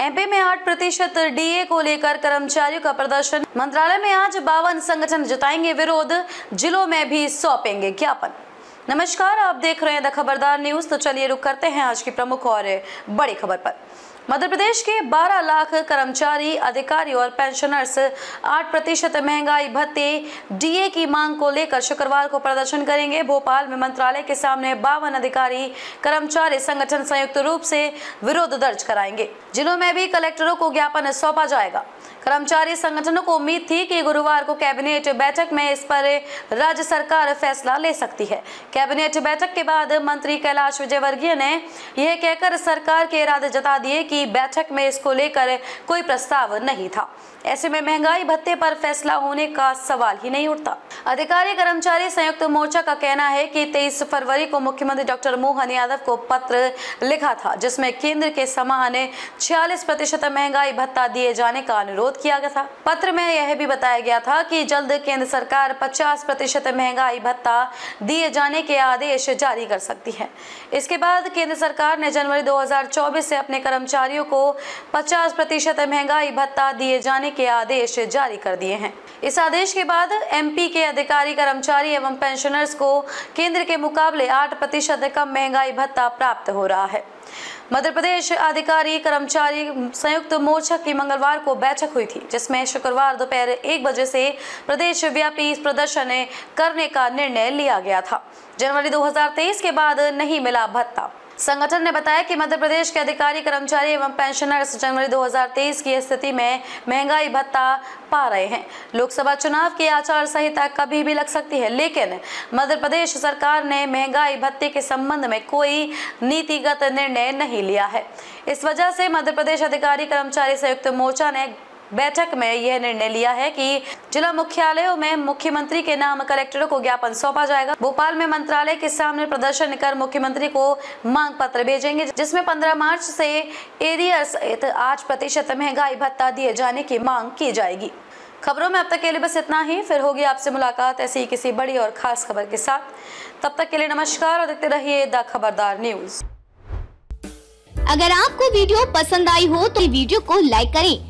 MP में आठ प्रतिशत डीए को लेकर कर्मचारियों का प्रदर्शन मंत्रालय में आज बावन संगठन जताएंगे विरोध जिलों में भी सौंपेंगे ज्ञापन नमस्कार आप देख रहे हैं द खबरदार न्यूज तो चलिए रुक करते हैं आज की प्रमुख और बड़ी खबर पर मध्य प्रदेश के 12 लाख कर्मचारी अधिकारी और पेंशनर्स 8 प्रतिशत महंगाई भत्ते डीए की मांग को लेकर शुक्रवार को प्रदर्शन करेंगे भोपाल में मंत्रालय के सामने बावन अधिकारी कर्मचारी संगठन संयुक्त रूप से विरोध दर्ज कराएंगे जिलों में भी कलेक्टरों को ज्ञापन सौंपा जाएगा कर्मचारी संगठनों को उम्मीद थी कि गुरुवार को कैबिनेट बैठक में इस पर राज्य सरकार फैसला ले सकती है कैबिनेट बैठक के बाद मंत्री कैलाश विजयवर्गीय ने यह कहकर सरकार के इरादे जता दिए की बैठक में इसको लेकर कोई प्रस्ताव नहीं था ऐसे में महंगाई भत्ते पर फैसला होने का सवाल ही नहीं उठता अधिकारी कर्मचारी संयुक्त मोर्चा का कहना है कि 23 फरवरी को मुख्यमंत्री डॉक्टर मोहन यादव को पत्र लिखा था जिसमें केंद्र के समाह ने छियालीस प्रतिशत महंगाई भत्ता दिए जाने का अनुरोध किया गया था पत्र में यह भी बताया गया था कि जल्द केंद्र सरकार पचास प्रतिशत महंगाई भत्ता दिए जाने के आदेश जारी कर सकती है इसके बाद केंद्र सरकार ने जनवरी दो से अपने कर्मचारी कर्मचारियों को 50 प्रतिशत महंगाई भत्ता दिए जाने के आदेश जारी कर दिए हैं इस आदेश के बाद एमपी के अधिकारी कर्मचारी एवं पेंशनर्स को केंद्र के मुकाबले 8 प्रतिशत कम महंगाई भत्ता प्राप्त हो रहा है मध्य प्रदेश अधिकारी कर्मचारी संयुक्त मोर्चा की मंगलवार को बैठक हुई थी जिसमें शुक्रवार दोपहर एक बजे से प्रदेश व्यापी प्रदर्शन करने का निर्णय लिया गया था जनवरी 2023 के बाद नहीं मिला भत्ता संगठन ने बताया कि मध्य प्रदेश के अधिकारी कर्मचारी एवं पेंशनर्स जनवरी 2023 की स्थिति में महंगाई भत्ता पा रहे हैं लोकसभा चुनाव की आचार संहिता कभी भी लग सकती है लेकिन मध्य प्रदेश सरकार ने महंगाई भत्ते के संबंध में कोई नीतिगत निर्णय नहीं लिया है इस वजह से मध्य प्रदेश अधिकारी कर्मचारी संयुक्त मोर्चा ने बैठक में यह निर्णय लिया है कि जिला मुख्यालयों में मुख्यमंत्री के नाम कलेक्टरों को ज्ञापन सौंपा जाएगा भोपाल में मंत्रालय के सामने प्रदर्शन कर मुख्यमंत्री को मांग पत्र भेजेंगे जिसमें 15 मार्च से एरियर सहित आठ प्रतिशत महंगाई भत्ता दिए जाने की मांग की जाएगी खबरों में अब तक के लिए बस इतना ही फिर होगी आपसे मुलाकात ऐसी किसी बड़ी और खास खबर के साथ तब तक के लिए नमस्कार और देखते रहिए द खबरदार न्यूज अगर आपको वीडियो पसंद आई हो तो वीडियो को लाइक करें